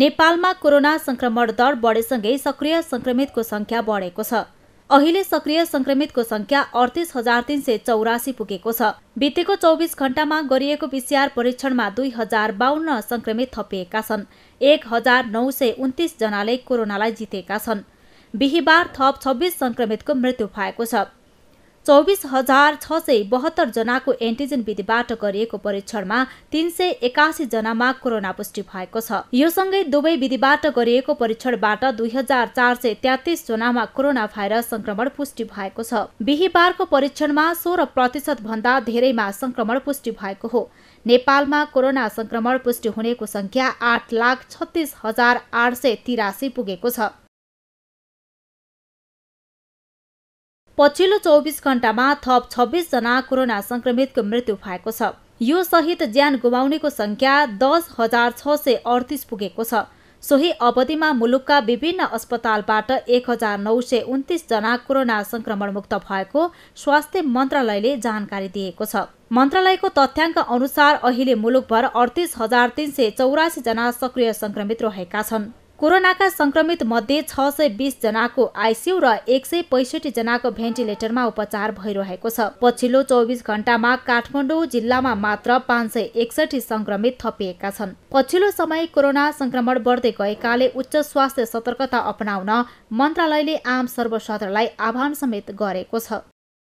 नेपालमा कोरोना संक्रमण दर बढेसँगै सक्रिय संक्रमितको संख्या बढेको छ अहिले सक्रिय संक्रमितको संख्या अडतिस हजार तिन सय चौरासी पुगेको छ बितेको चौबिस घण्टामा गरिएको पिसिआर परीक्षणमा दुई हजार बाहन्न संक्रमित थपिएका छन् एक हजार नौ सय उन्तिस जनाले कोरोनालाई जितेका छन् बिहिबार थप छब्बिस संक्रमितको मृत्यु भएको छ चौबिस हजार छ सय बहत्तर जनाको एन्टिजेन विधिबाट गरिएको परीक्षणमा तीन सय एकासी जनामा कोरोना पुष्टि भएको छ यो सँगै दुवै विधिबाट गरिएको परीक्षणबाट दुई हजार चार सय तेत्तिस जनामा कोरोना भाइरस संक्रमण पुष्टि भएको छ बिहिबारको परीक्षणमा सोह्र प्रतिशत भन्दा धेरैमा संक्रमण पुष्टि भएको हो नेपालमा कोरोना संक्रमण पुष्टि हुनेको संख्या आठ लाख छत्तिस हजार आठ सय तिरासी पुगेको छ पछिल्लो चौबिस घण्टामा थप छब्बिसजना कोरोना सङ्क्रमितको मृत्यु भएको छ यो सहित ज्यान गुमाउनेको सङ्ख्या दस हजार छ सय अडतिस पुगेको छ सोही अवधिमा मुलुकका विभिन्न अस्पतालबाट एक हजार नौ सय उन्तिसजना कोरोना सङ्क्रमणमुक्त भएको स्वास्थ्य मन्त्रालयले जानकारी दिएको छ मन्त्रालयको तथ्याङ्क अनुसार अहिले मुलुकभर अडतिस हजार तिन सय चौरासीजना सक्रिय सङ्क्रमित रहेका छन् कोरोनाका सङ्क्रमित मध्ये छ सय बिसजनाको आइसियु र एक सय जनाको भेन्टिलेटरमा उपचार भइरहेको छ पछिल्लो चौबिस घण्टामा काठमाडौँ जिल्लामा मात्र पाँच सय एकसठी सङ्क्रमित थपिएका छन् पछिल्लो समय कोरोना संक्रमण बढ्दै गएकाले उच्च स्वास्थ्य सतर्कता अपनाउन मन्त्रालयले आम सर्वसाधारणलाई आह्वान समेत गरेको छ